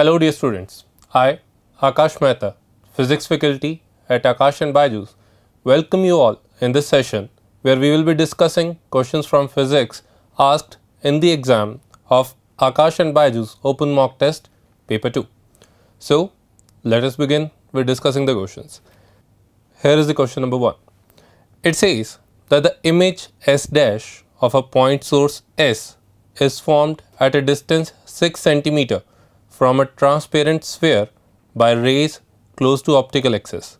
Hello dear students, I, Akash Mehta, Physics faculty at Akash and welcome you all in this session where we will be discussing questions from physics asked in the exam of Akash and open mock test paper 2. So let us begin with discussing the questions. Here is the question number 1. It says that the image S dash of a point source S is formed at a distance 6 centimeter from a transparent sphere by rays close to optical axis.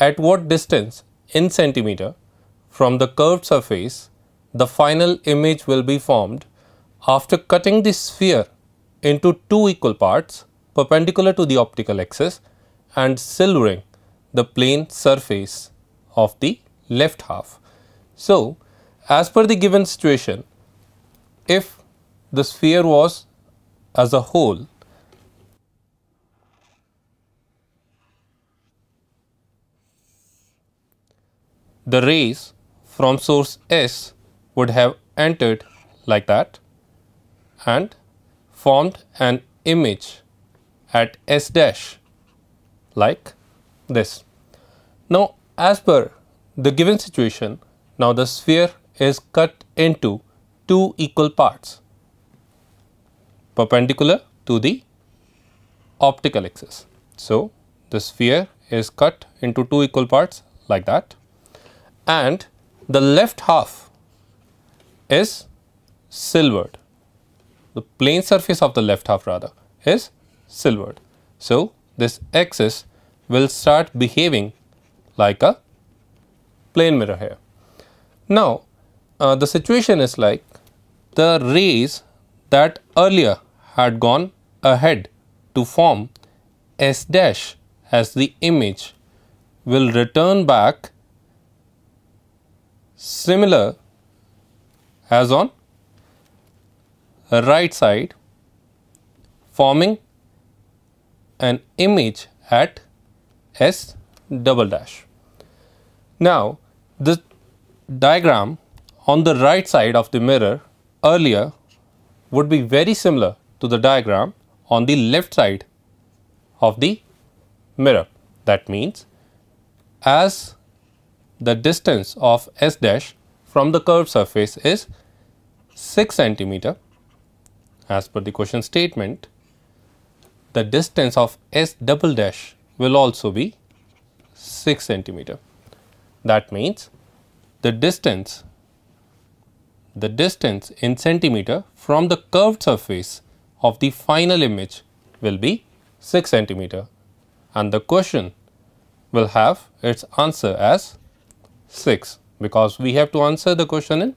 At what distance in centimeter from the curved surface the final image will be formed after cutting the sphere into two equal parts perpendicular to the optical axis and silvering the plane surface of the left half. So, as per the given situation, if the sphere was as a whole the rays from source S would have entered like that and formed an image at S dash like this. Now as per the given situation, now the sphere is cut into two equal parts perpendicular to the optical axis. So the sphere is cut into two equal parts like that and the left half is silvered. The plane surface of the left half rather is silvered. So, this axis will start behaving like a plane mirror here. Now, uh, the situation is like the rays that earlier had gone ahead to form S dash as the image will return back similar as on right side forming an image at S double dash. Now, the diagram on the right side of the mirror earlier would be very similar to the diagram on the left side of the mirror. That means as the distance of S dash from the curved surface is 6 centimeter. As per the question statement, the distance of S double dash will also be 6 centimeter. That means the distance the distance in centimeter from the curved surface of the final image will be 6 centimeter and the question will have its answer as 6 because we have to answer the question in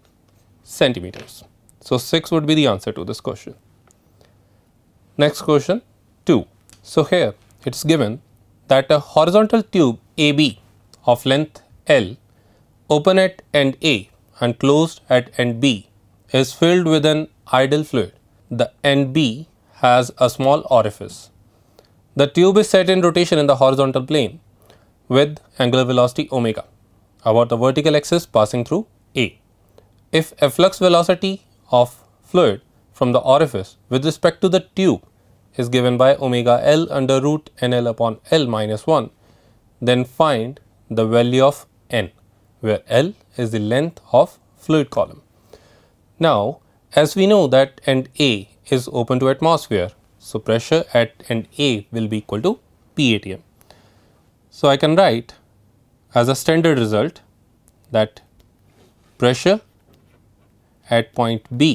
centimeters. So, 6 would be the answer to this question. Next question 2. So, here it is given that a horizontal tube AB of length L open at end A and closed at end B is filled with an idle fluid. The end B has a small orifice. The tube is set in rotation in the horizontal plane with angular velocity omega about the vertical axis passing through A. If a flux velocity of fluid from the orifice with respect to the tube is given by omega L under root NL upon L minus 1, then find the value of N where L is the length of fluid column. Now, as we know that end A is open to atmosphere, so pressure at end A will be equal to p atm. So, I can write as a standard result that pressure at point B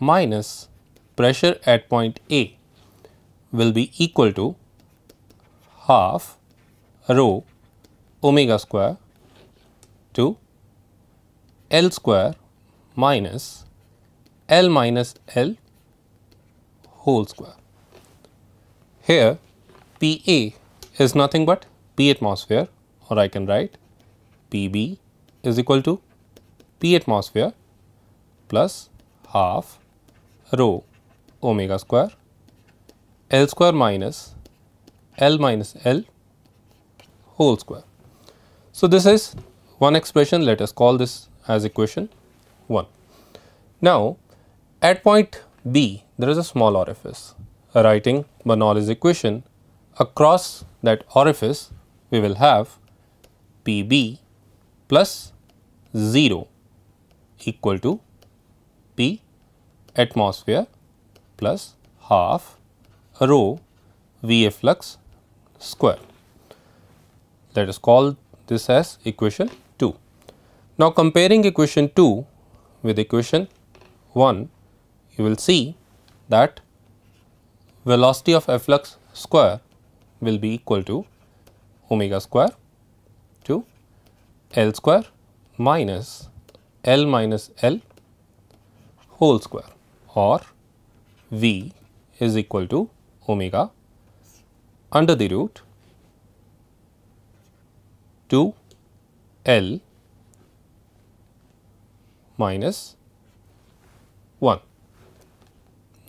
minus pressure at point A will be equal to half rho omega square to L square minus L minus L whole square. Here Pa is nothing but P atmosphere or I can write PB is equal to P atmosphere plus half rho omega square L square minus L minus L whole square. So, this is one expression let us call this as equation 1. Now, at point B there is a small orifice writing Bernoulli's equation across that orifice we will have PB plus 0 equal to P atmosphere plus half rho VA flux square. Let us call this as equation 2. Now comparing equation 2 with equation 1, you will see that velocity of efflux square will be equal to omega square to L square minus L minus L whole square or V is equal to omega under the root 2 L minus 1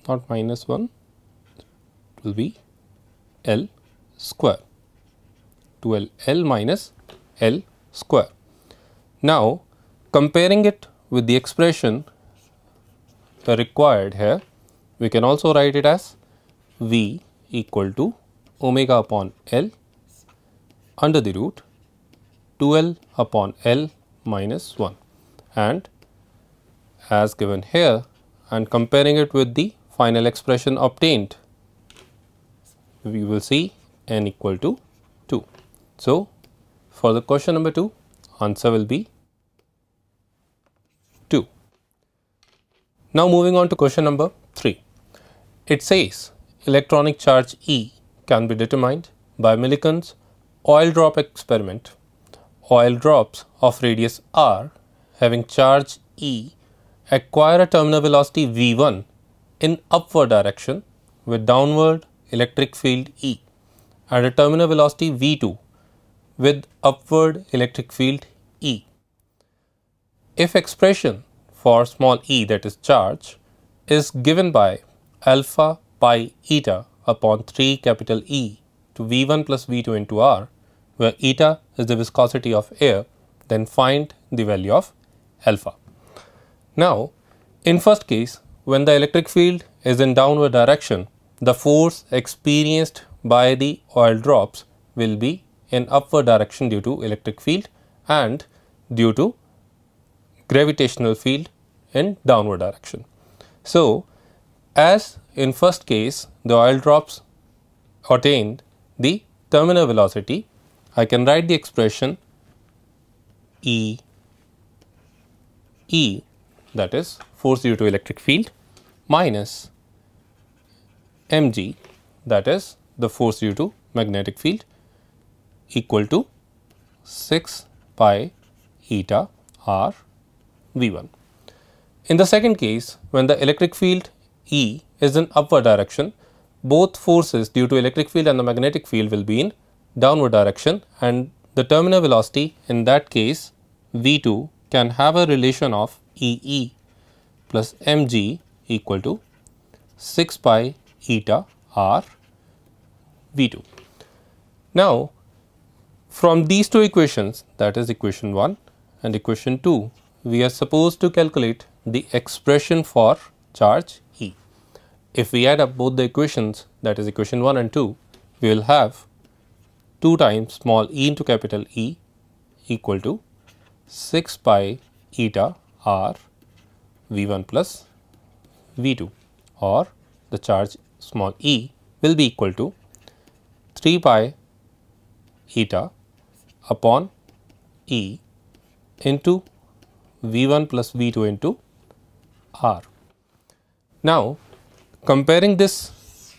not minus 1 it will be L square 2 L L minus L square. Now comparing it with the expression required here, we can also write it as V equal to omega upon L under the root 2L upon L minus 1 and as given here and comparing it with the final expression obtained, we will see n equal to 2. So, for the question number 2, answer will be 2. Now moving on to question number 3. It says electronic charge E can be determined by Millikan's oil drop experiment. Oil drops of radius r having charge E acquire a terminal velocity v1 in upward direction with downward electric field E and a terminal velocity v2 with upward electric field E. If expression for small e that is charge is given by alpha pi eta upon 3 capital E to V1 plus V2 into R where eta is the viscosity of air then find the value of alpha. Now in first case when the electric field is in downward direction the force experienced by the oil drops will be in upward direction due to electric field and due to gravitational field in downward direction. So, as in first case the oil drops attained the terminal velocity, I can write the expression E E that is force due to electric field minus mg that is the force due to magnetic field equal to 6 pi eta r v1. In the second case, when the electric field E is in upward direction, both forces due to electric field and the magnetic field will be in downward direction and the terminal velocity in that case V2 can have a relation of EE plus mg equal to 6 pi eta r V2. Now, from these two equations that is equation 1 and equation 2 we are supposed to calculate the expression for charge E. If we add up both the equations that is equation 1 and 2 we will have 2 times small e into capital E equal to 6 pi eta r V1 plus V2 or the charge small e will be equal to 3 pi eta upon E into V1 plus V2 into R. Now, comparing this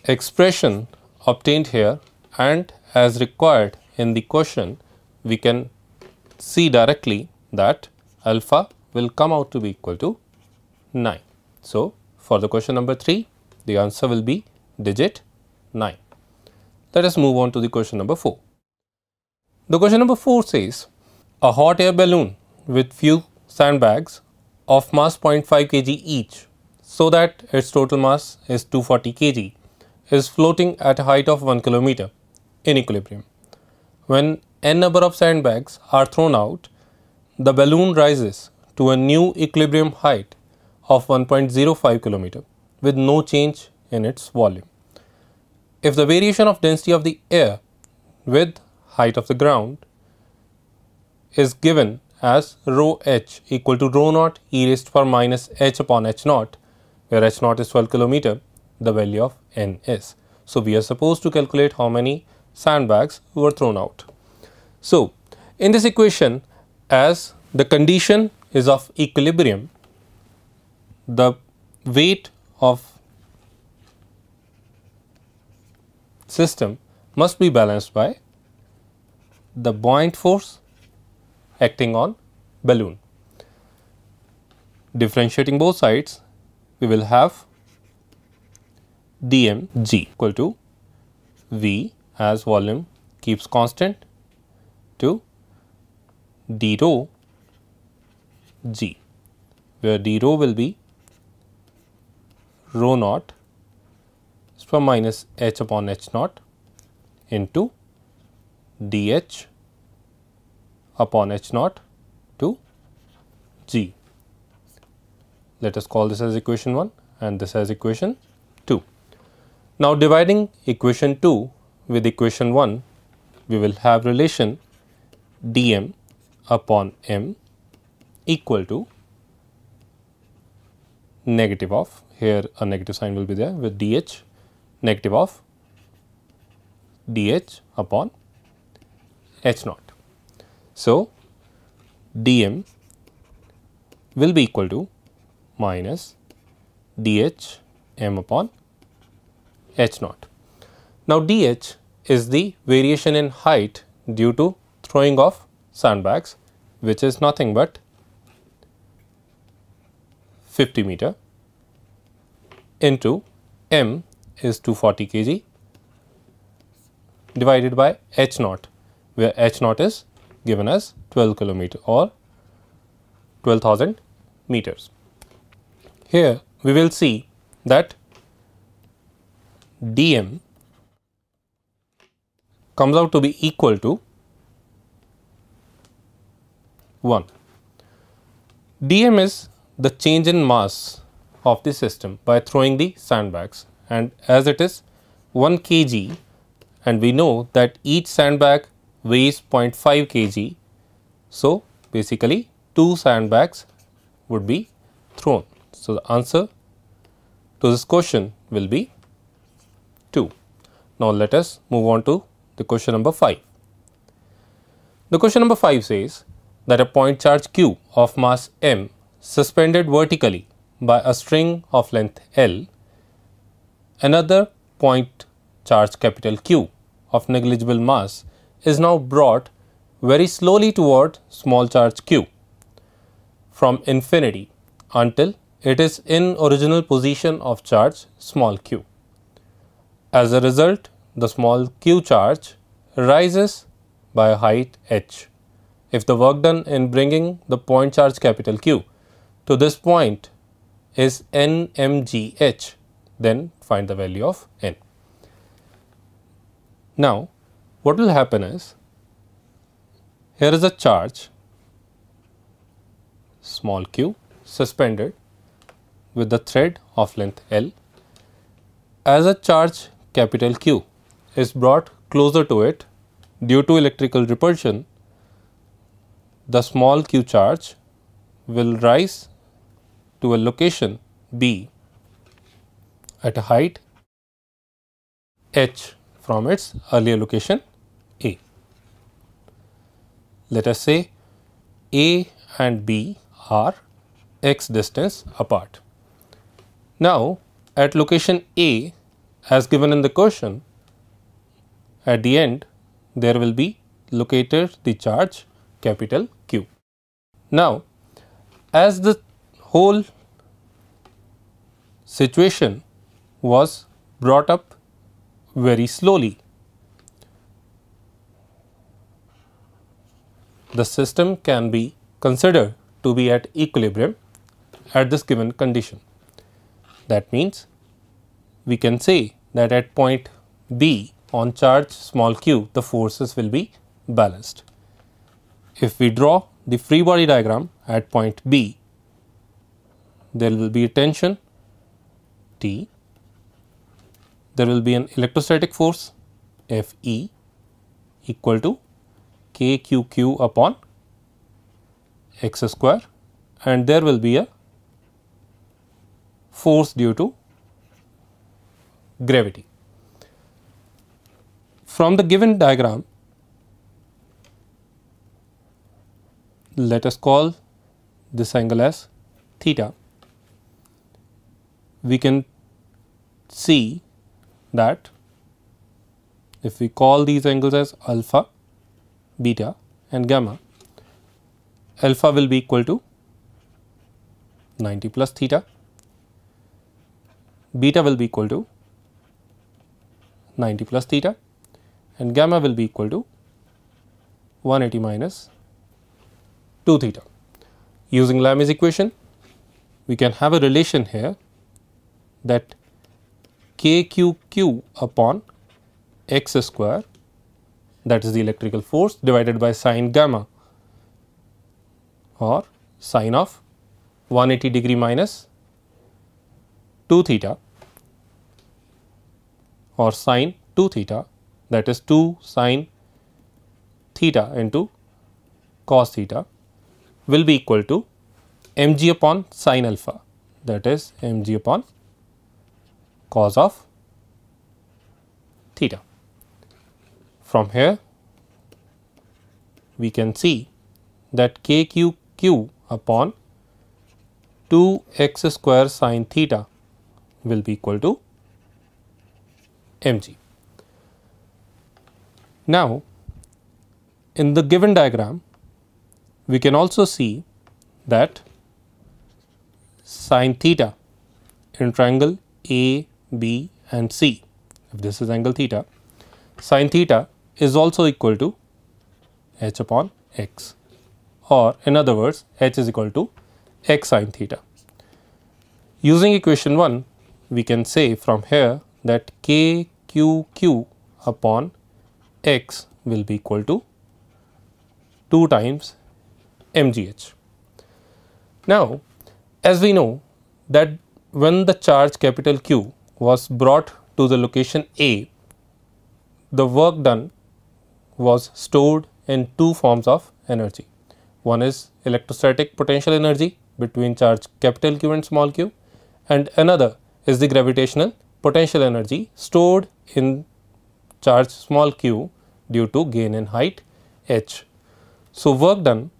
expression obtained here and as required in the question, we can see directly that alpha will come out to be equal to 9. So, for the question number 3, the answer will be digit 9. Let us move on to the question number 4. The question number 4 says, a hot air balloon with few sandbags of mass 0.5 kg each so that its total mass is 240 kg is floating at a height of 1 kilometer in equilibrium. When n number of sandbags are thrown out, the balloon rises to a new equilibrium height of 1.05 kilometer with no change in its volume. If the variation of density of the air with height of the ground is given as rho h equal to rho naught e raised power minus h upon h naught where h naught is 12 kilometer the value of n is. So, we are supposed to calculate how many sandbags were thrown out. So, in this equation as the condition is of equilibrium the weight of system must be balanced by the buoyant force acting on balloon. Differentiating both sides, we will have dmg equal to v as volume keeps constant to d rho g, where d rho will be rho naught minus h upon h naught into dH upon H naught to G. Let us call this as equation 1 and this as equation 2. Now, dividing equation 2 with equation 1, we will have relation dm upon m equal to negative of here a negative sign will be there with dh negative of dh upon H naught. So, dm will be equal to minus dh m upon h naught. Now, dh is the variation in height due to throwing of sandbags which is nothing but 50 meter into m is 240 kg divided by h naught where H naught is given as 12 kilometer or 12,000 meters. Here we will see that dm comes out to be equal to 1. dm is the change in mass of the system by throwing the sandbags and as it is 1 kg and we know that each sandbag weighs 0.5 kg. So, basically two sandbags would be thrown. So, the answer to this question will be 2. Now, let us move on to the question number 5. The question number 5 says that a point charge q of mass m suspended vertically by a string of length l, another point charge capital Q of negligible mass is now brought very slowly toward small charge q from infinity until it is in original position of charge small q. As a result, the small q charge rises by a height h. If the work done in bringing the point charge capital Q to this point is nmgh, then find the value of n. Now, what will happen is here is a charge small q suspended with the thread of length L as a charge capital Q is brought closer to it due to electrical repulsion the small q charge will rise to a location B at a height h from its earlier location let us say A and B are x distance apart. Now, at location A as given in the question, at the end there will be located the charge capital Q. Now, as the whole situation was brought up very slowly the system can be considered to be at equilibrium at this given condition. That means, we can say that at point B on charge small q the forces will be balanced. If we draw the free body diagram at point B, there will be a tension T, there will be an electrostatic force F E equal to KQQ upon x square and there will be a force due to gravity. From the given diagram, let us call this angle as theta, we can see that if we call these angles as alpha beta and gamma alpha will be equal to 90 plus theta beta will be equal to 90 plus theta and gamma will be equal to 180 minus 2 theta. Using Lami's equation we can have a relation here that kqq upon x square that is the electrical force divided by sine gamma or sine of 180 degree minus 2 theta or sine 2 theta that is 2 sine theta into cos theta will be equal to mg upon sine alpha that is mg upon cos of theta. From here we can see that KQQ upon 2 x square sine theta will be equal to mg. Now, in the given diagram, we can also see that sine theta in triangle A, B and C, if this is angle theta, sine theta is also equal to h upon x or in other words h is equal to x sine theta. Using equation 1 we can say from here that k q q upon x will be equal to 2 times mgh. Now as we know that when the charge capital Q was brought to the location A, the work done was stored in two forms of energy. One is electrostatic potential energy between charge capital Q and small q and another is the gravitational potential energy stored in charge small q due to gain in height h. So, work done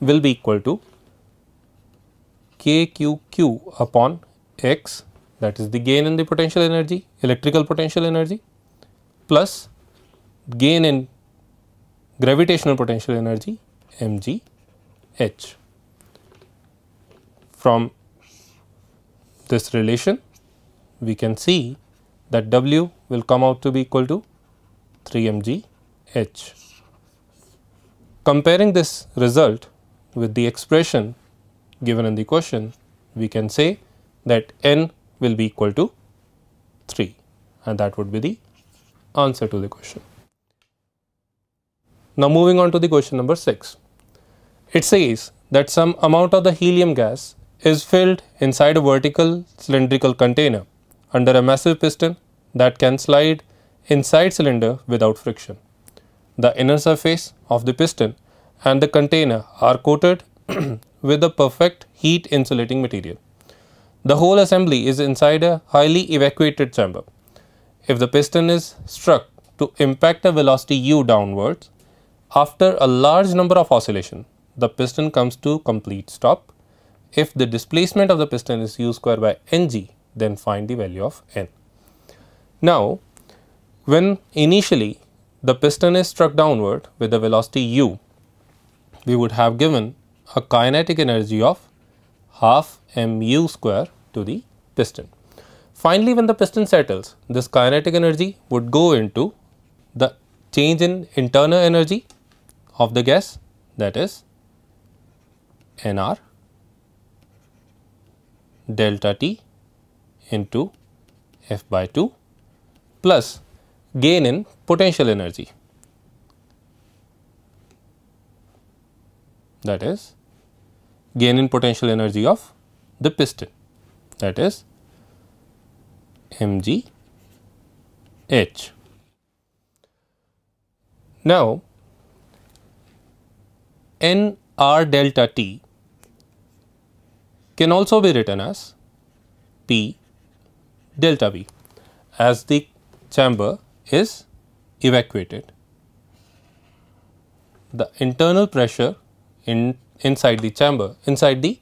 will be equal to KQQ upon x that is the gain in the potential energy electrical potential energy plus gain in gravitational potential energy mgh from this relation we can see that W will come out to be equal to 3 mg h. Comparing this result with the expression given in the question, we can say that n will be equal to 3 and that would be the answer to the question. Now moving on to the question number 6. It says that some amount of the helium gas is filled inside a vertical cylindrical container under a massive piston that can slide inside cylinder without friction. The inner surface of the piston and the container are coated with a perfect heat insulating material. The whole assembly is inside a highly evacuated chamber. If the piston is struck to impact a velocity u downwards, after a large number of oscillation, the piston comes to complete stop. If the displacement of the piston is u square by ng, then find the value of n. Now, when initially the piston is struck downward with the velocity u, we would have given a kinetic energy of half mu square to the piston. Finally, when the piston settles, this kinetic energy would go into the change in internal energy of the gas that is nr delta t into f by 2 plus gain in potential energy that is gain in potential energy of the piston that is mgh. Now, n r delta t can also be written as p delta v as the chamber is evacuated. The internal pressure in inside the chamber inside the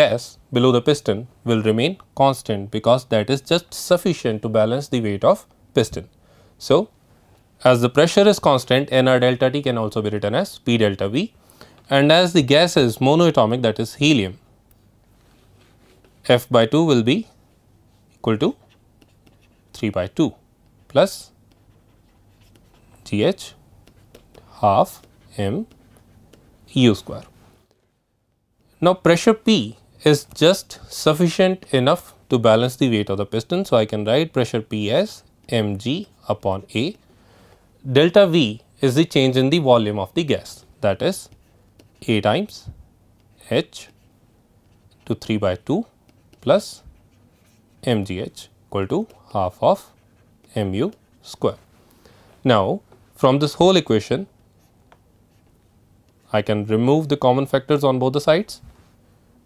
gas below the piston will remain constant because that is just sufficient to balance the weight of piston. So, as the pressure is constant, nr delta T can also be written as P delta V and as the gas is monoatomic that is helium, F by 2 will be equal to 3 by 2 plus GH half m u square. Now, pressure P is just sufficient enough to balance the weight of the piston. So, I can write pressure P as mg upon A delta V is the change in the volume of the gas that is A times H to 3 by 2 plus mgh equal to half of mu square. Now, from this whole equation, I can remove the common factors on both the sides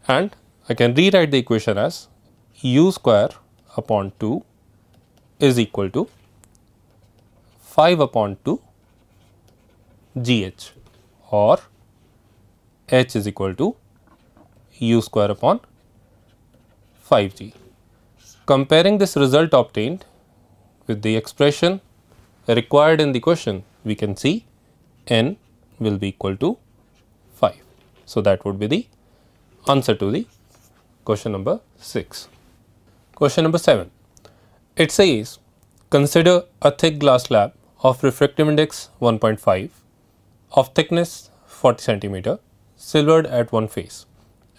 and I can rewrite the equation as u square upon 2 is equal to 5 upon 2 GH or H is equal to U square upon 5G. Comparing this result obtained with the expression required in the question, we can see N will be equal to 5. So, that would be the answer to the question number 6. Question number 7. It says consider a thick glass slab of refractive index 1.5, of thickness 40 centimeter, silvered at one face.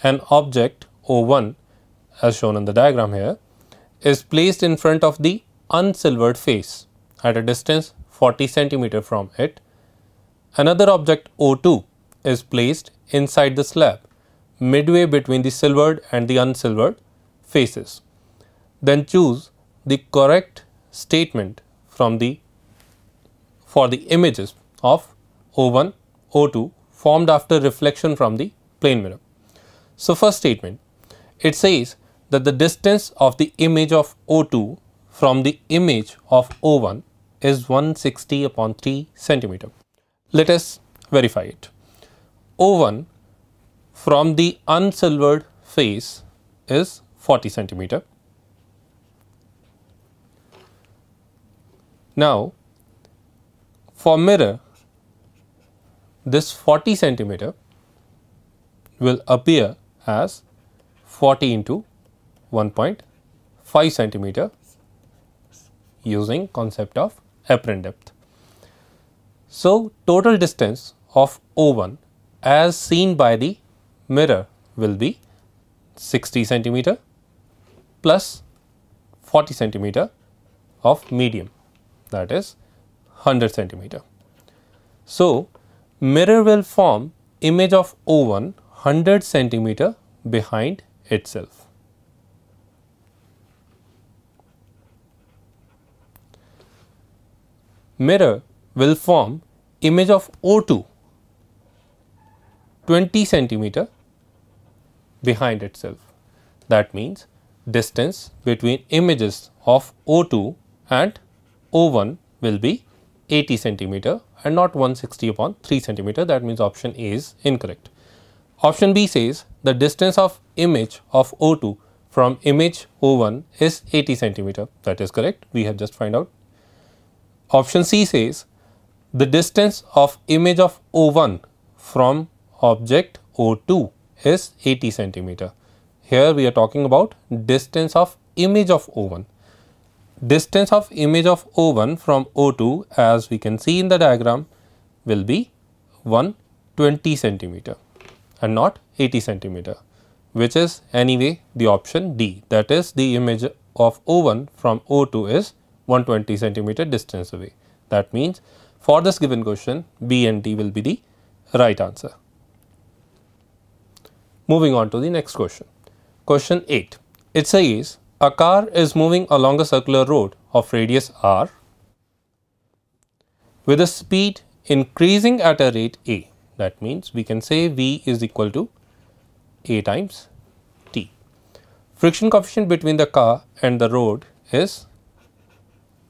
An object O1 as shown in the diagram here is placed in front of the unsilvered face at a distance 40 centimeter from it. Another object O2 is placed inside the slab midway between the silvered and the unsilvered faces. Then choose the correct statement from the for the images of O1, O2 formed after reflection from the plane mirror. So, first statement it says that the distance of the image of O2 from the image of O1 is 160 upon 3 centimeter. Let us verify it. O1 from the unsilvered face is 40 centimeter. Now, for mirror, this 40 centimeter will appear as 40 into 1.5 centimeter using concept of apparent depth. So, total distance of O1 as seen by the mirror will be 60 centimeter plus 40 centimeter of medium that is 100 centimeter. So, mirror will form image of O1 100 centimeter behind itself. Mirror will form image of O2 20 centimeter behind itself. That means distance between images of O2 and O1 will be 80 centimeter and not 160 upon 3 centimeter that means option A is incorrect. Option B says the distance of image of O2 from image O1 is 80 centimeter that is correct we have just find out. Option C says the distance of image of O1 from object O2 is 80 centimeter. Here we are talking about distance of image of O1 distance of image of O1 from O2 as we can see in the diagram will be 120 centimeter and not 80 centimeter which is anyway the option D that is the image of O1 from O2 is 120 centimeter distance away. That means for this given question B and D will be the right answer. Moving on to the next question. Question 8. It says a car is moving along a circular road of radius r with a speed increasing at a rate a. That means we can say v is equal to a times t. Friction coefficient between the car and the road is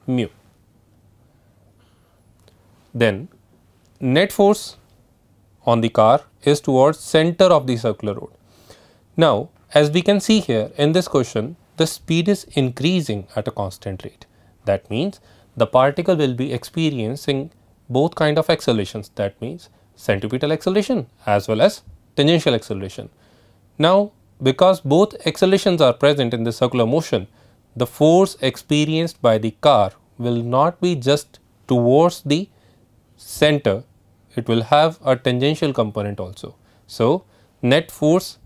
mu. Then net force on the car is towards center of the circular road. Now as we can see here in this question the speed is increasing at a constant rate. That means the particle will be experiencing both kind of accelerations that means centripetal acceleration as well as tangential acceleration. Now because both accelerations are present in the circular motion, the force experienced by the car will not be just towards the center, it will have a tangential component also. So, net force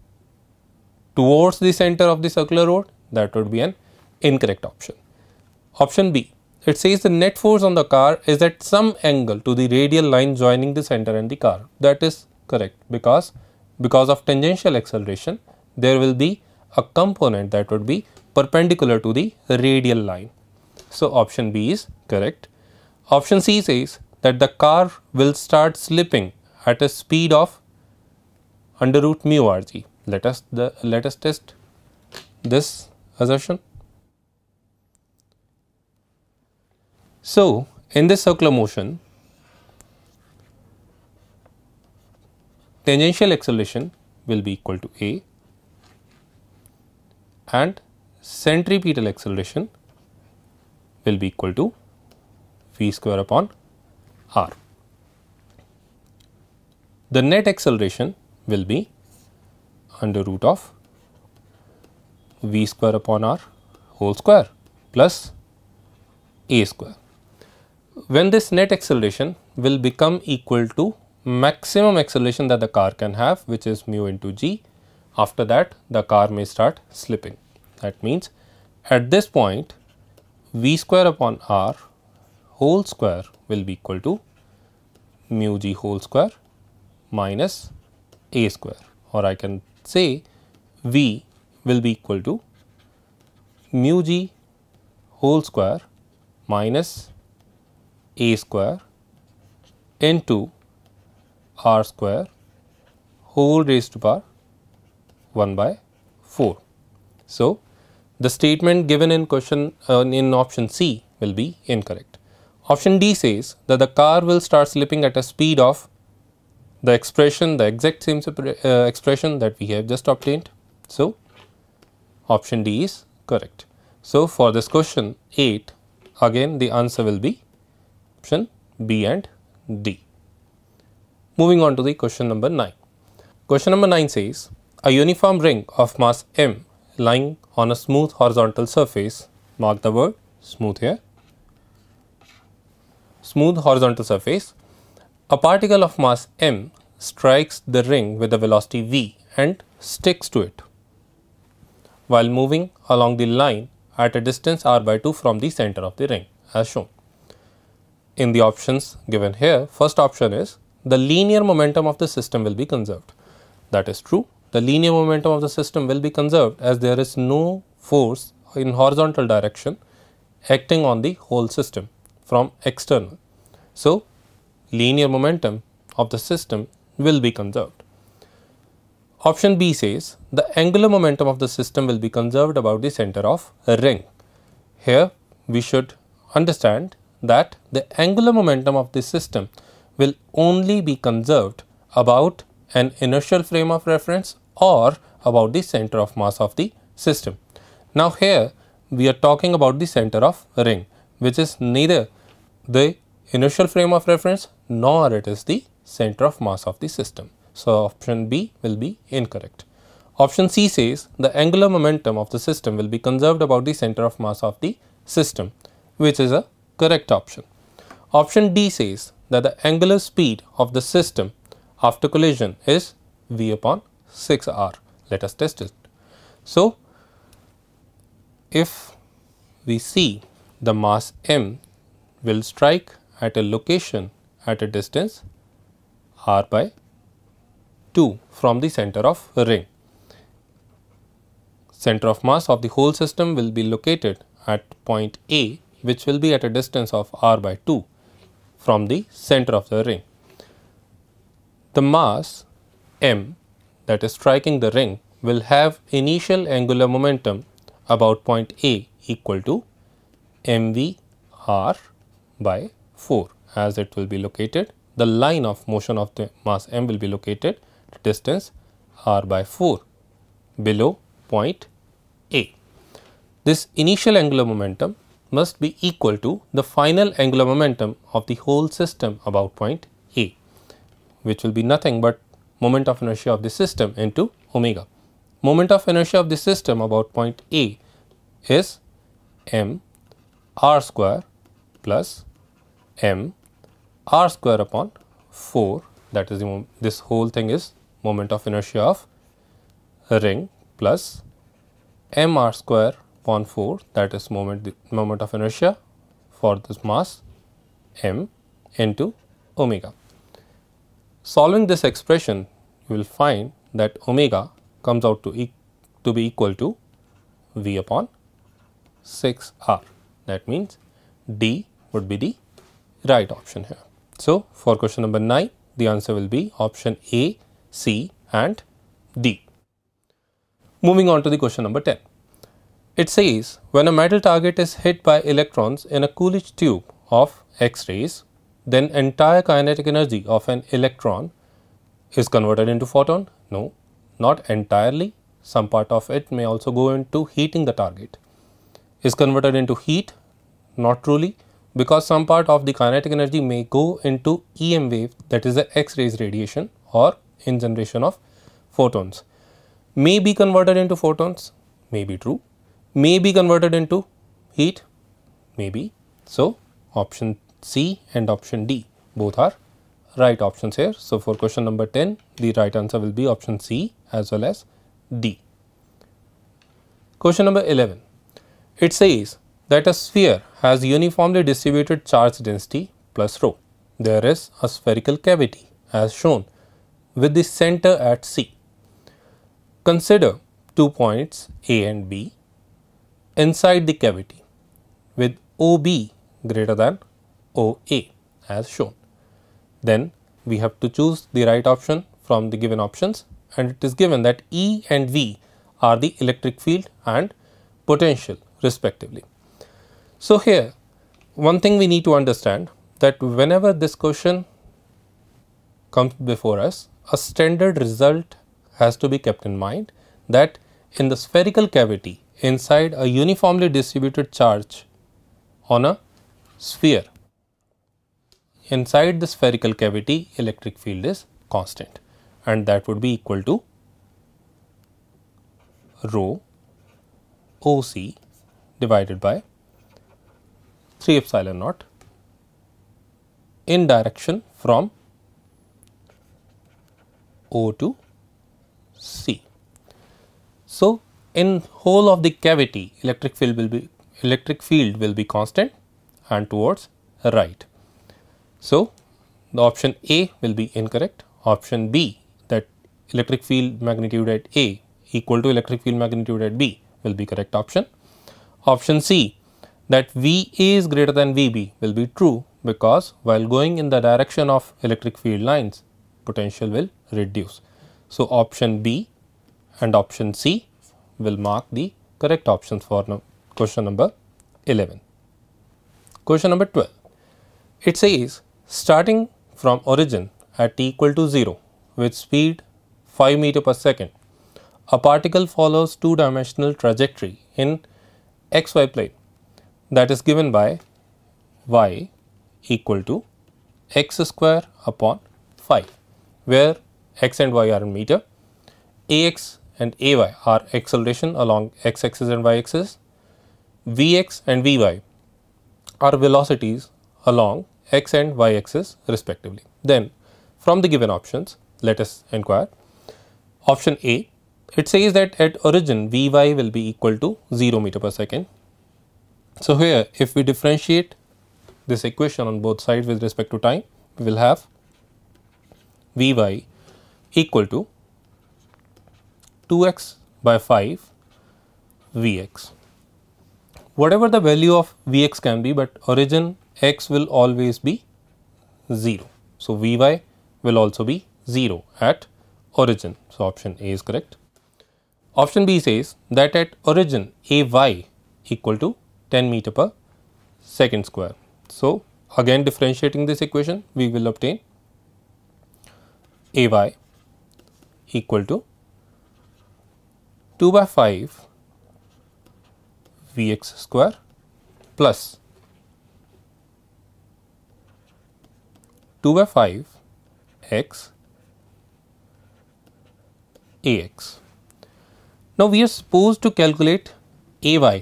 towards the center of the circular road that would be an incorrect option. Option B, it says the net force on the car is at some angle to the radial line joining the center and the car. That is correct because, because of tangential acceleration, there will be a component that would be perpendicular to the radial line. So, option B is correct. Option C says that the car will start slipping at a speed of under root mu rg. Let us the let us test this assertion. So, in this circular motion, tangential acceleration will be equal to a and centripetal acceleration will be equal to v square upon r. The net acceleration will be under root of v square upon r whole square plus a square. When this net acceleration will become equal to maximum acceleration that the car can have which is mu into g after that the car may start slipping. That means at this point v square upon r whole square will be equal to mu g whole square minus a square or I can say v will be equal to mu g whole square minus a square into r square whole raised to power 1 by 4. So, the statement given in question uh, in option C will be incorrect. Option D says that the car will start slipping at a speed of the expression the exact same uh, expression that we have just obtained. So, Option D is correct. So, for this question 8 again the answer will be option B and D. Moving on to the question number 9. Question number 9 says a uniform ring of mass m lying on a smooth horizontal surface mark the word smooth here smooth horizontal surface a particle of mass m strikes the ring with a velocity v and sticks to it while moving along the line at a distance r by 2 from the center of the ring as shown. In the options given here, first option is the linear momentum of the system will be conserved. That is true. The linear momentum of the system will be conserved as there is no force in horizontal direction acting on the whole system from external. So, linear momentum of the system will be conserved. Option B says the angular momentum of the system will be conserved about the center of a ring. Here we should understand that the angular momentum of the system will only be conserved about an inertial frame of reference or about the center of mass of the system. Now here we are talking about the center of ring which is neither the inertial frame of reference nor it is the center of mass of the system. So, option B will be incorrect. Option C says the angular momentum of the system will be conserved about the center of mass of the system which is a correct option. Option D says that the angular speed of the system after collision is v upon 6 r. Let us test it. So, if we see the mass m will strike at a location at a distance r by 2 from the center of ring. Center of mass of the whole system will be located at point A which will be at a distance of r by 2 from the center of the ring. The mass m that is striking the ring will have initial angular momentum about point A equal to mv r by 4 as it will be located the line of motion of the mass m will be located distance r by 4 below point A. This initial angular momentum must be equal to the final angular momentum of the whole system about point A, which will be nothing but moment of inertia of the system into omega. Moment of inertia of the system about point A is m r square plus m r square upon 4 that is this whole thing is moment of inertia of ring plus m r square one 4 that is moment moment of inertia for this mass m into omega. Solving this expression you will find that omega comes out to, e to be equal to v upon 6 r that means D would be the right option here. So, for question number 9 the answer will be option A C and D. Moving on to the question number 10. It says when a metal target is hit by electrons in a Coolidge tube of X-rays, then entire kinetic energy of an electron is converted into photon? No, not entirely. Some part of it may also go into heating the target. Is converted into heat? Not truly because some part of the kinetic energy may go into EM wave that is the X-rays radiation or in generation of photons may be converted into photons may be true may be converted into heat may be so option C and option D both are right options here. So, for question number 10 the right answer will be option C as well as D. Question number 11 it says that a sphere has uniformly distributed charge density plus rho. There is a spherical cavity as shown with the center at C. Consider two points A and B inside the cavity with OB greater than OA as shown. Then we have to choose the right option from the given options and it is given that E and V are the electric field and potential respectively. So, here one thing we need to understand that whenever this question comes before us a standard result has to be kept in mind that in the spherical cavity inside a uniformly distributed charge on a sphere, inside the spherical cavity electric field is constant and that would be equal to rho OC divided by 3 epsilon naught in direction from O to C. So, in whole of the cavity electric field will be electric field will be constant and towards right. So, the option A will be incorrect option B that electric field magnitude at A equal to electric field magnitude at B will be correct option. Option C that V A is greater than V B will be true because while going in the direction of electric field lines potential will reduce. So, option B and option C will mark the correct options for no question number 11. Question number 12, it says starting from origin at t equal to 0 with speed 5 meter per second, a particle follows two dimensional trajectory in xy plane that is given by y equal to x square upon 5 where x and y are in meter, ax and ay are acceleration along x axis and y axis, vx and vy are velocities along x and y axis respectively. Then from the given options, let us inquire. Option A, it says that at origin Vy will be equal to 0 meter per second. So, here if we differentiate this equation on both sides with respect to time, we will have Vy equal to 2x by 5 Vx. Whatever the value of Vx can be, but origin x will always be 0. So, Vy will also be 0 at origin. So, option A is correct. Option B says that at origin Ay equal to 10 meter per second square. So, again differentiating this equation we will obtain a y equal to 2 by 5 V x square plus 2 by 5 x A x. Now, we are supposed to calculate A y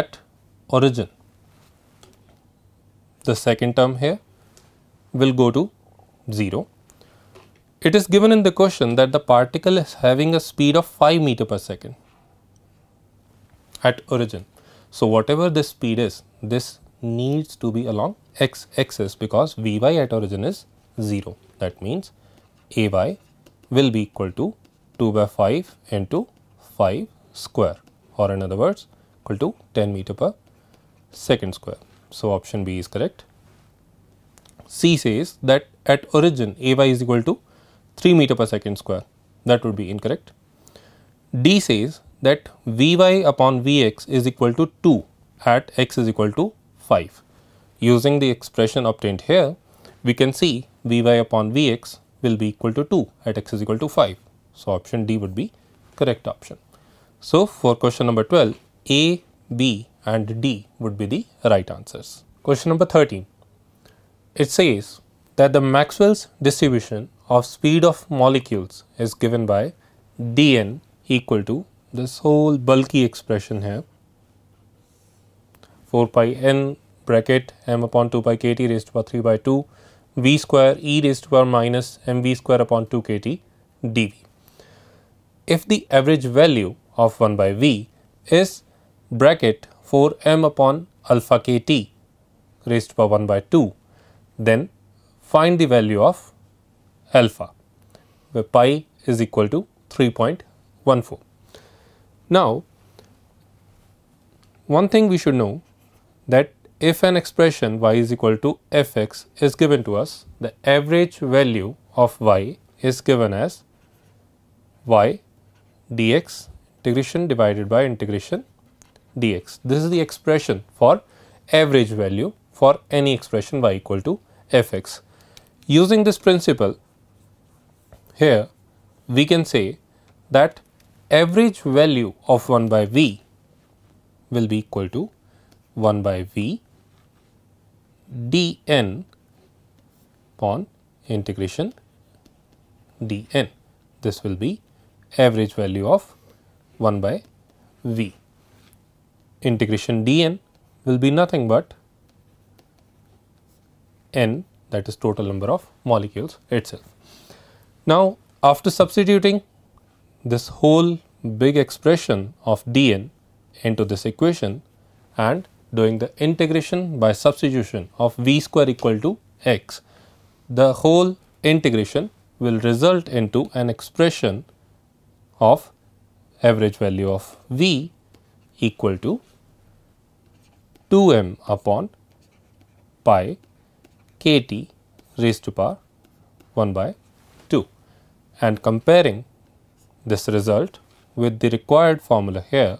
at origin. The second term here will go to 0 it is given in the question that the particle is having a speed of 5 meter per second at origin. So, whatever this speed is, this needs to be along x axis because Vy at origin is 0. That means, Ay will be equal to 2 by 5 into 5 square or in other words equal to 10 meter per second square. So, option B is correct. C says that at origin Ay is equal to 3 meter per second square that would be incorrect. D says that Vy upon Vx is equal to 2 at x is equal to 5. Using the expression obtained here, we can see Vy upon Vx will be equal to 2 at x is equal to 5. So, option D would be correct option. So, for question number 12, A, B and D would be the right answers. Question number 13, it says that the Maxwell's distribution of speed of molecules is given by dN equal to this whole bulky expression here 4 pi n bracket m upon 2 pi kt raised to power 3 by 2 v square e raised to power minus m v square upon 2 kt dv. If the average value of 1 by v is bracket 4 m upon alpha kt raised to power 1 by 2, then find the value of alpha where pi is equal to 3.14. Now one thing we should know that if an expression y is equal to fx is given to us the average value of y is given as y dx integration divided by integration dx. This is the expression for average value for any expression y equal to fx. Using this principle here we can say that average value of 1 by v will be equal to 1 by v dn upon integration dn. This will be average value of 1 by v. Integration dn will be nothing but n that is total number of molecules itself. Now, after substituting this whole big expression of dn into this equation and doing the integration by substitution of v square equal to x, the whole integration will result into an expression of average value of v equal to 2m upon pi kt raised to power 1 by and comparing this result with the required formula here,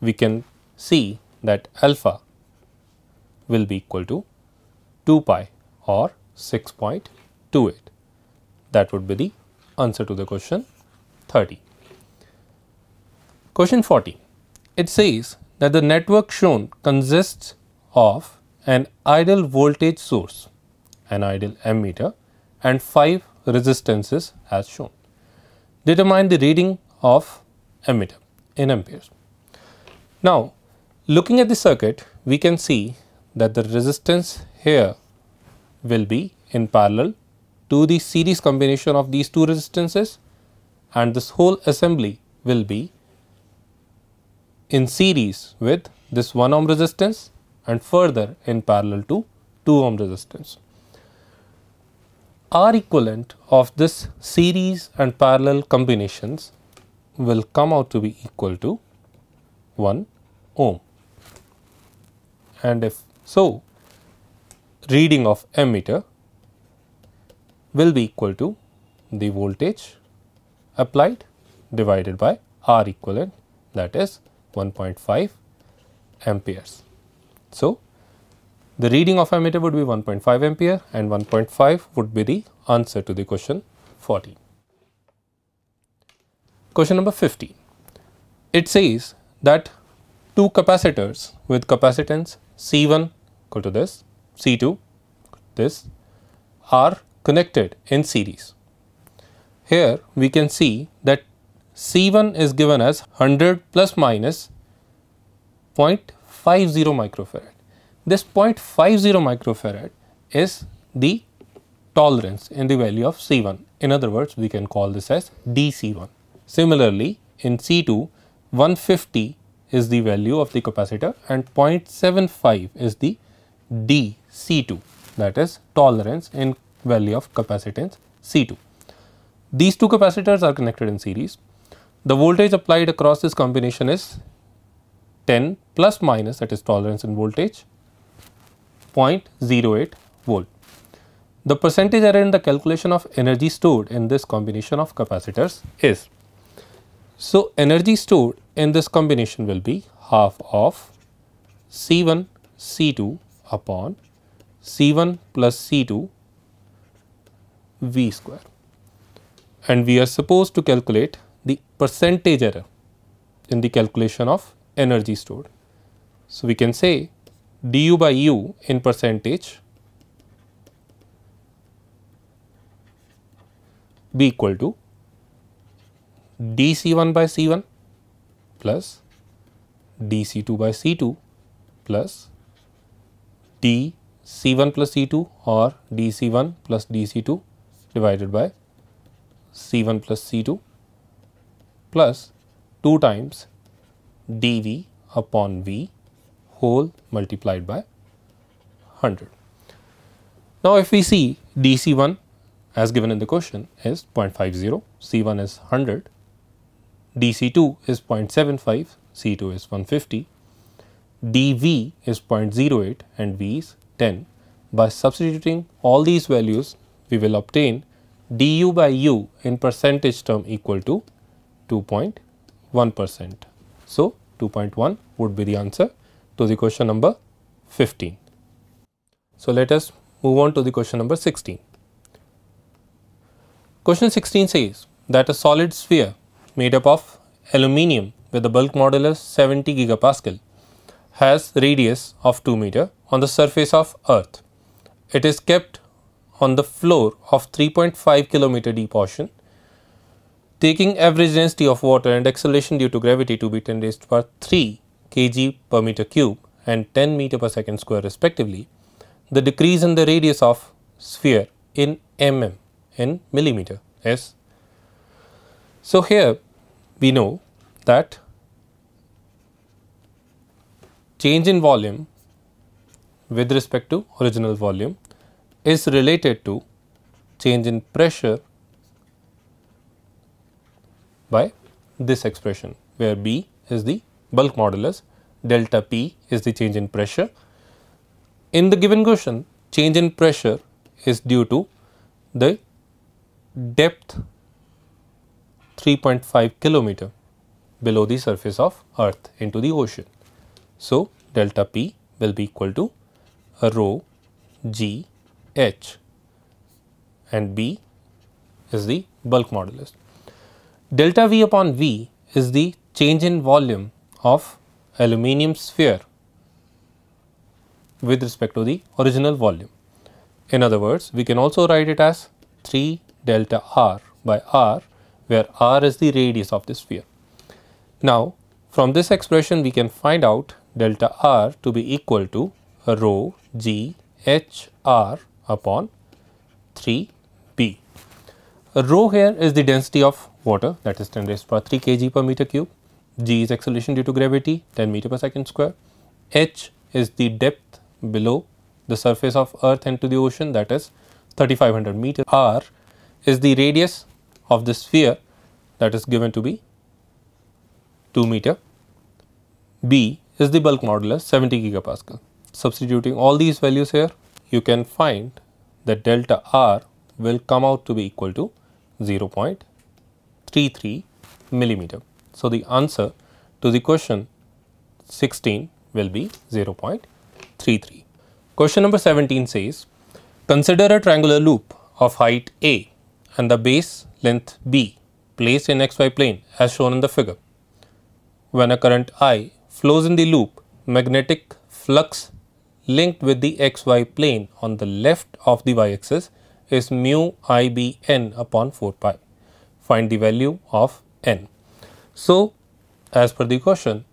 we can see that alpha will be equal to 2 pi or 6.28. That would be the answer to the question 30. Question 40. It says that the network shown consists of an idle voltage source, an idle ammeter and 5 resistances as shown. Determine the reading of emitter in amperes. Now, looking at the circuit, we can see that the resistance here will be in parallel to the series combination of these two resistances and this whole assembly will be in series with this 1 ohm resistance and further in parallel to 2 ohm resistance. R equivalent of this series and parallel combinations will come out to be equal to 1 ohm. And if so, reading of ammeter will be equal to the voltage applied divided by R equivalent that is 1.5 amperes. So, the reading of ammeter would be 1.5 ampere and 1.5 would be the answer to the question 40. Question number 50. It says that two capacitors with capacitance C1 equal to this, C2 this are connected in series. Here we can see that C1 is given as 100 plus minus 0.50 microfarad this 0.50 microfarad is the tolerance in the value of C1. In other words, we can call this as DC1. Similarly, in C2, 150 is the value of the capacitor and 0.75 is the DC2 that is tolerance in value of capacitance C2. These two capacitors are connected in series. The voltage applied across this combination is 10 plus minus that is tolerance in voltage 0.08 volt. The percentage error in the calculation of energy stored in this combination of capacitors is. So, energy stored in this combination will be half of C1 C2 upon C1 plus C2 V square and we are supposed to calculate the percentage error in the calculation of energy stored. So, we can say du by u in percentage be equal to dc1 by c1 plus dc2 by c2 plus dc1 plus c2 or dc1 plus dc2 divided by c1 plus c2 plus 2 times dv upon v whole multiplied by 100. Now if we see DC1 as given in the question is 0.50, C1 is 100, DC2 is 0.75, C2 is 150, dV is 0.08 and V is 10. By substituting all these values, we will obtain du by u in percentage term equal to 2.1 percent. So, 2.1 would be the answer to the question number 15. So, let us move on to the question number 16. Question 16 says that a solid sphere made up of aluminium with a bulk modulus 70 gigapascal has radius of 2 meter on the surface of earth. It is kept on the floor of 3.5 kilometer deep ocean taking average density of water and acceleration due to gravity to be 10 raised to power 3 kg per meter cube and 10 meter per second square respectively, the decrease in the radius of sphere in mm in millimeter is. So, here we know that change in volume with respect to original volume is related to change in pressure by this expression where B is the bulk modulus delta P is the change in pressure. In the given question change in pressure is due to the depth 3.5 kilometer below the surface of earth into the ocean. So, delta P will be equal to rho G H and B is the bulk modulus. Delta V upon V is the change in volume of aluminum sphere with respect to the original volume. In other words, we can also write it as 3 delta r by r where r is the radius of the sphere. Now, from this expression we can find out delta r to be equal to rho g h r upon 3 b. Rho here is the density of water that is 10 raised to power 3 kg per meter cube g is acceleration due to gravity 10 meter per second square, h is the depth below the surface of earth into the ocean that is 3500 meter, r is the radius of the sphere that is given to be 2 meter, b is the bulk modulus 70 gigapascal. Substituting all these values here, you can find that delta r will come out to be equal to 0.33 millimeter. So, the answer to the question 16 will be 0.33. Question number 17 says, consider a triangular loop of height A and the base length B placed in xy plane as shown in the figure. When a current I flows in the loop, magnetic flux linked with the xy plane on the left of the y axis is mu i b n upon 4 pi. Find the value of n. So, as per the question,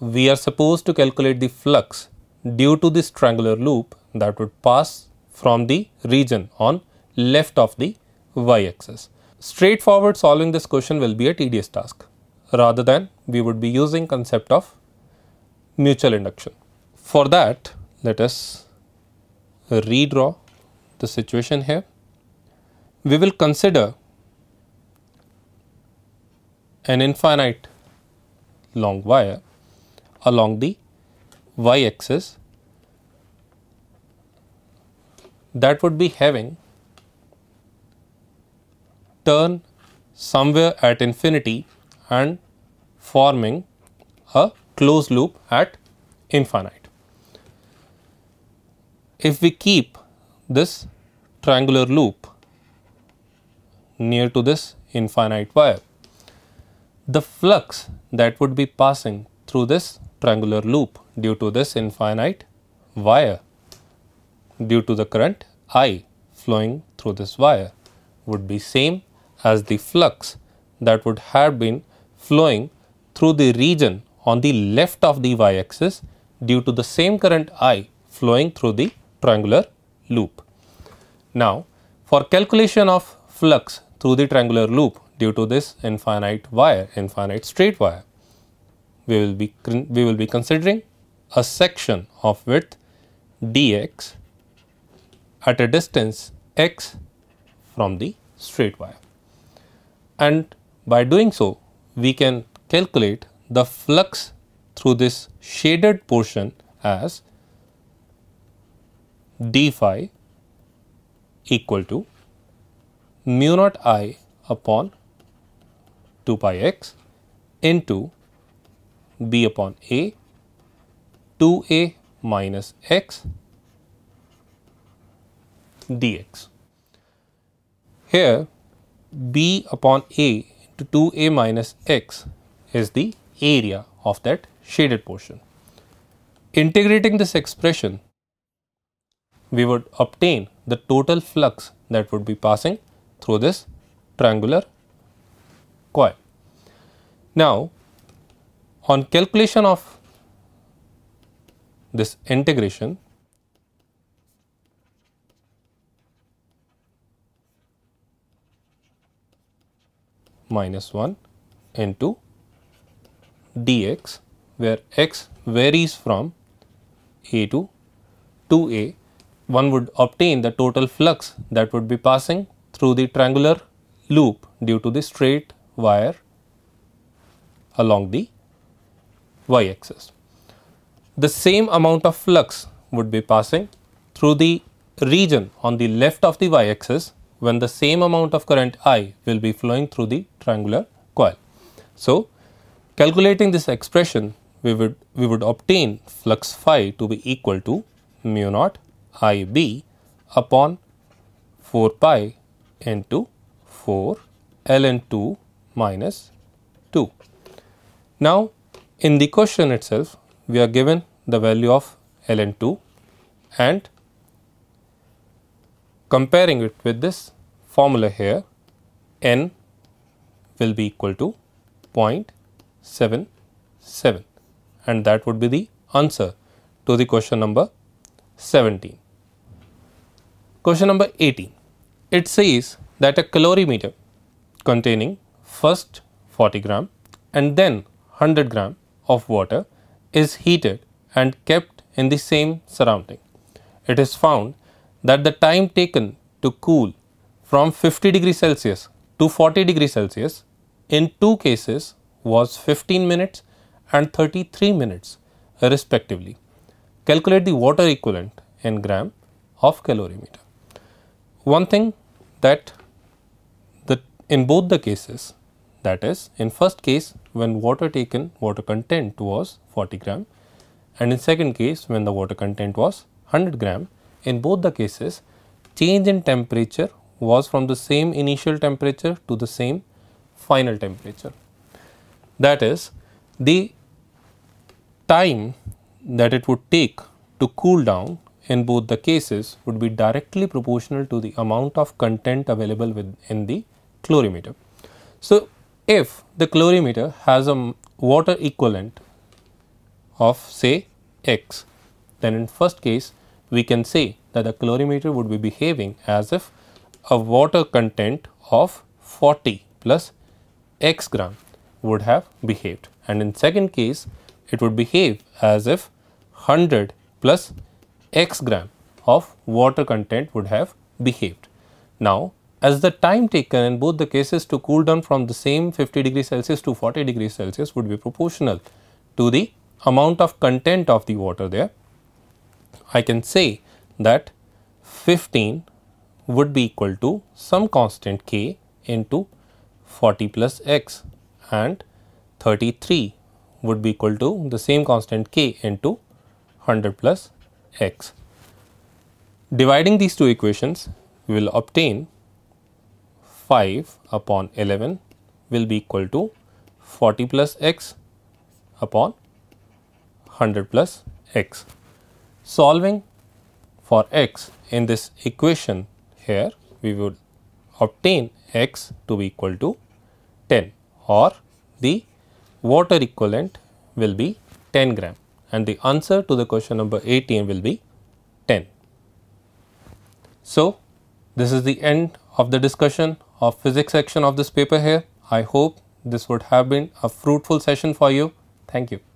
we are supposed to calculate the flux due to this triangular loop that would pass from the region on left of the y axis. Straightforward solving this question will be a tedious task rather than we would be using concept of mutual induction. For that let us redraw the situation here. We will consider an infinite long wire along the y axis that would be having turn somewhere at infinity and forming a closed loop at infinite. If we keep this triangular loop near to this infinite wire, the flux that would be passing through this triangular loop due to this infinite wire due to the current I flowing through this wire would be same as the flux that would have been flowing through the region on the left of the y axis due to the same current I flowing through the triangular loop. Now, for calculation of flux through the triangular loop due to this infinite wire, infinite straight wire. We will be, we will be considering a section of width dx at a distance x from the straight wire. And by doing so, we can calculate the flux through this shaded portion as d phi equal to mu naught i upon 2 pi x into b upon a 2a minus x dx. Here b upon a to 2a minus x is the area of that shaded portion. Integrating this expression, we would obtain the total flux that would be passing through this triangular now, on calculation of this integration, minus 1 into dx where x varies from a to 2a one would obtain the total flux that would be passing through the triangular loop due to the straight wire along the y axis. The same amount of flux would be passing through the region on the left of the y axis when the same amount of current I will be flowing through the triangular coil. So, calculating this expression we would we would obtain flux phi to be equal to mu naught IB upon 4 pi into 4 ln 2 minus 2. Now in the question itself we are given the value of ln 2 and comparing it with this formula here n will be equal to 0.77 and that would be the answer to the question number 17. Question number 18, it says that a calorimeter containing First 40 gram and then 100 gram of water is heated and kept in the same surrounding. It is found that the time taken to cool from 50 degree Celsius to 40 degree Celsius in two cases was 15 minutes and 33 minutes respectively. Calculate the water equivalent in gram of calorimeter. One thing that the, in both the cases that is in first case when water taken water content was 40 gram and in second case when the water content was 100 gram in both the cases change in temperature was from the same initial temperature to the same final temperature. That is the time that it would take to cool down in both the cases would be directly proportional to the amount of content available within the calorimeter. So, if the calorimeter has a water equivalent of say x, then in first case we can say that the calorimeter would be behaving as if a water content of 40 plus x gram would have behaved and in second case it would behave as if 100 plus x gram of water content would have behaved. Now as the time taken in both the cases to cool down from the same 50 degree Celsius to 40 degree Celsius would be proportional to the amount of content of the water there. I can say that 15 would be equal to some constant k into 40 plus x and 33 would be equal to the same constant k into 100 plus x. Dividing these two equations, we will obtain 5 upon 11 will be equal to 40 plus x upon 100 plus x. Solving for x in this equation here we would obtain x to be equal to 10 or the water equivalent will be 10 gram and the answer to the question number 18 will be 10. So, this is the end of the discussion of physics section of this paper here. I hope this would have been a fruitful session for you. Thank you.